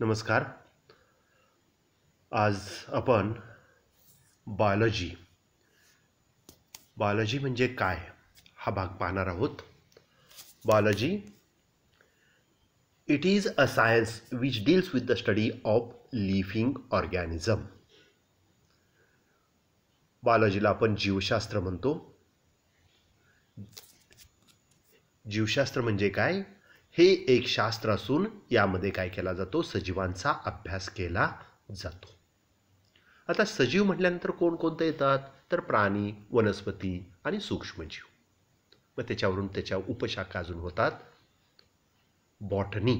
नमस्कार आज आपण बायोलॉजी बायोलॉजी म्हणजे काय हा भाग पाहणार आहोत biology it is a science which deals with the study of living organism बायोलॉजीला आपण जीवशास्त्र म्हणतो जीवशास्त्र म्हणजे काय हे एक शास्त्र असून यामध्ये काय केला जातो सजीवांचा अभ्यास केला जातो आता सजीव म्हटल्यानंतर कोणकोणते येतात तर प्राणी वनस्पती आणि सूक्ष्मजीव मग त्याच्यावरून त्याच्या उपशाखा अजून होतात botany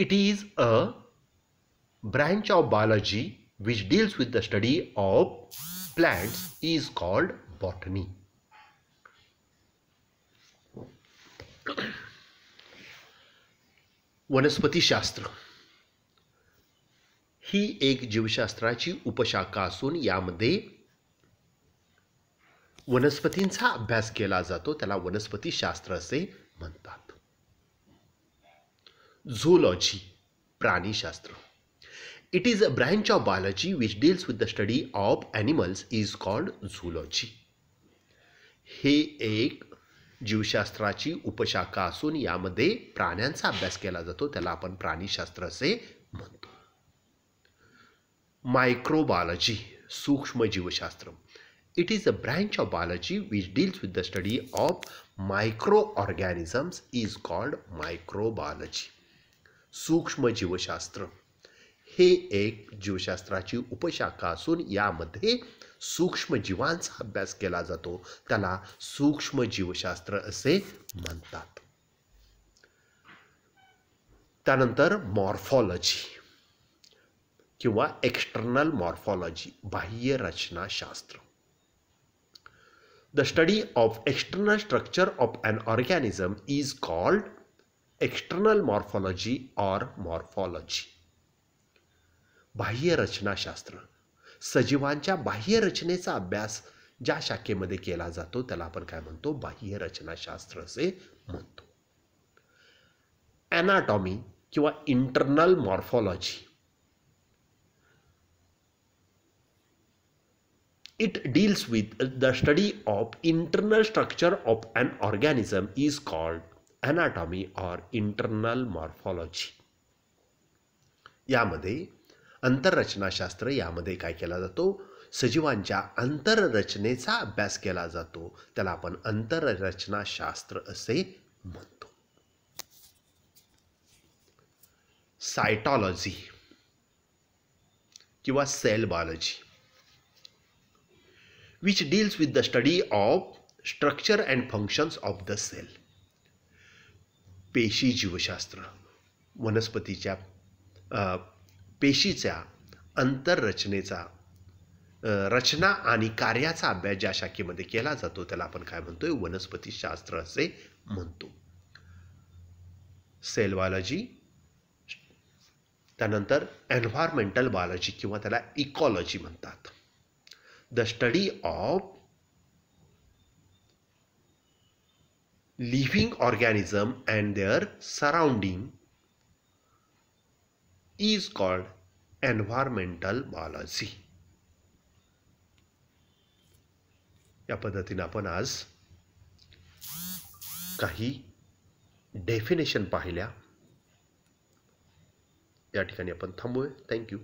it is a branch of biology which deals with the study of plants is called botany वनस्पतीशास्त्र ही एक जीवशास्त्राची उपशाखा असून यामध्ये वनस्पतींचा अभ्यास केला जातो त्याला वनस्पतीशास्त्र असे म्हणतात झूलॉजी प्राणीशास्त्र it is a branch of biology which deals with the study of animals is called zoology हे एक जीवशास्त्राची उपशाखा असून यामध्ये प्राण्यांचा अभ्यास केला जातो त्याला आपण प्राणीशास्त्र असे म्हणतो मायक्रोबायोलॉजी सूक्ष्म जीवशास्त्र it is a branch of biology which deals with the study of micro organisms is called microbiology सूक्ष्म जीवशास्त्र हे एक जीवशास्त्राची उपशाखा असून यामध्ये सूक्ष्म जीवांचा अभ्यास केला जातो त्याला सूक्ष्म जीवशास्त्र असे म्हणतात त्यानंतर मॉर्फॉलॉजी किंवा एक्सटर्नल मॉर्फॉलॉजी बाह्य रचनाशास्त्र the study of external structure of an organism is called external morphology or morphology बाह्य रचनाशास्त्र सजीवांच्या बाह्य रचनेचा अभ्यास ज्या शाखेमध्ये केला जातो त्याला आपण काय म्हणतो बाह्य रचनाशास्त्र असे म्हणतो एनाटॉमी किंवा internal morphology it deals with the study of internal structure of an organism is called anatomy or internal morphology यामध्ये अंतररचनाशास्त्र यामध्ये काय केला जातो सजीवांच्या आंतररचनेचा अभ्यास केला जातो त्याला आपण अंतररचनाशास्त्र असे म्हणतो सायटॉलॉजी किंवा cell biology which deals with the study of structure and functions of the cell पेशी जीवशास्त्र वनस्पतीच्या पेशीच्या अंतररचनेचा रचना आणि कार्याचा अभ्यास ज्या शाखेमध्ये केला जातो त्याला आपण काय म्हणतोय वनस्पतीशास्त्र असे म्हणतो सेल बायोलॉजी त्यानंतर एन्व्हायरमेंटल बायोलॉजी किंवा त्याला इकॉलॉजी म्हणतात the study of living organism and their surrounding is called environmental biology या पद्धतीने आपण आज काही डेफिनेशन पाहिल्या या ठिकाणी आपण थांबूया थँक्यू